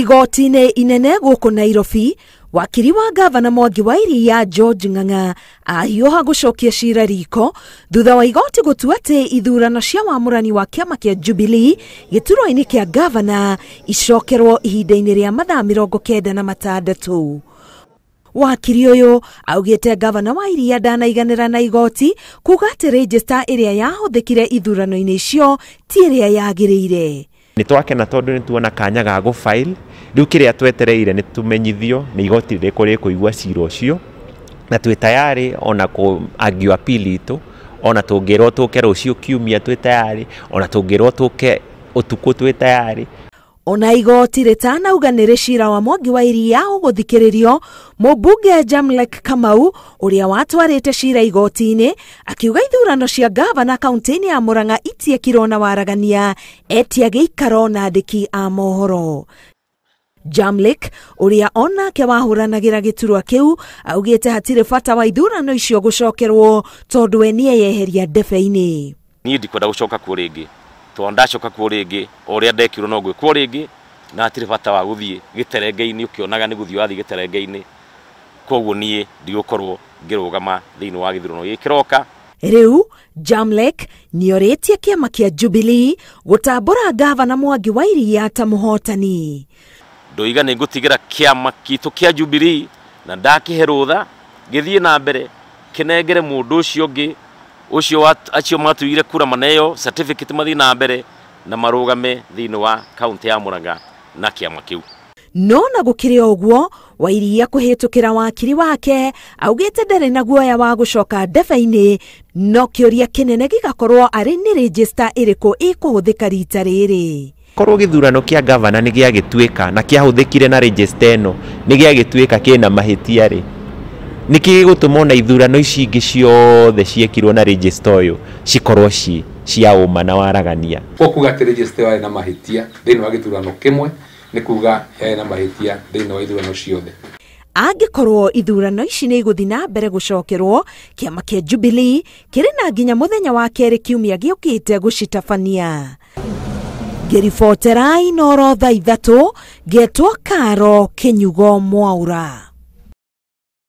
igoti-inĩ inene gũkũ nairobi wakiri wa gavana mwangi wa iria george ng'ang'a ahiũha gũcokia cira riko thutha wa igoti gũtua atĩ ithurano cia wamũrani wa kĩama kĩa jubilee gĩturwa-inĩ kĩa gavana icokerwo ihinda-inĩ rĩa mathaa mĩrongo kenda na matandatũ wakiri ũyũ augĩte ngavana wa iria ndanaiganĩra na igoti kuga atĩ rĩnjĩsta ĩrĩa yahũthĩkire ithurano-inĩ icio ti ĩrĩa yagĩrĩire nä twakena tondå nä tuona kanya ga gå rä u kä rä a twetereire nä tåmenyithio nä igoti rä kå rä kå igua cira å cio na twä tayarä ona kå agio apili itå ona tå ngä rwo tå ke rå cio kiumia twä tayarä ona tå ngä rwo tå ke å tukå twä tayarä Ona igoti rĩtanauga nĩ rĩ cira wa Mwangi wa Iria ũgũthikĩrĩrio, mũmbunge Jamlek Kamau ũrĩa watwarĩte cira igoti-inĩ akiuga ithurano cia ngavana kaũntĩ-inĩ ya Murang'a itiekirwo na waragania, etia gĩikaro na andĩki a mohoro. jamlik ũrĩa onake wahũranagĩra gĩturwa kĩu augĩte hatirĩ bata wa ithurano icio gũcokerwo tondũ we nĩeyeheria ndebe-inĩ. Niĩ ndikwenda gũcoka kuo rĩngĩ to ndacoka kuo rĩngĩ o ũrĩa ndekirwo no ngwĩkwo rĩngĩ na hatirĩ bata wa guthie giterengeini ukionaga ni guthie gũthiĩ giterengeini gĩterenge-inĩ koguo niĩ ndigũkorwo ngirugama thĩinĩ wa gĩthurano gĩkĩ kĩroka rĩu jamlek nĩorĩtie kĩama kĩa jubilee gũtambũra na mwangi wa iria ta mũhotani ndoiga ni ngũtigĩra kĩama kitũ kia jubilee na ndakĩhe rũtha gĩthiĩ na mbere kinengere mundu ucio ngi ucio acio matuire kura maneyo certificate mathi na mbere na marugame thini wa county ya Muranga na kiama kiu no na gukire oguo wairia kuhitukira wakiri wake augite ndari na guoya wa gucoka ndebe-ini no kiuria kinene gigakorwo ari ni rejista iriku ikuhuthika rita riri korwo githurano kia governor ni giagituika na kiahuthikire na register no ni giagituika kina mahitia ri nä kä gå tå ma ona ithurano ici ingä ciothe ciekirwo na å cikorwo ci cia å ma na waragania kwa kuga atä yarä na mahä tia thä inä wa gä thurano kä mwe nä kuga yarä na mahä tia thä inä wa ithurano ciothe angĩkorwo ithurano ici nĩ igũthiĩ na mbere gũcokerwo kĩama kĩa jubilee kĩrĩ na nginya mũthenya wa kerĩ kiumia gĩũkĩte gũcitabania ngĩribotera inoro thaa ithatũ ngetwo karo kĩnyugo mwaura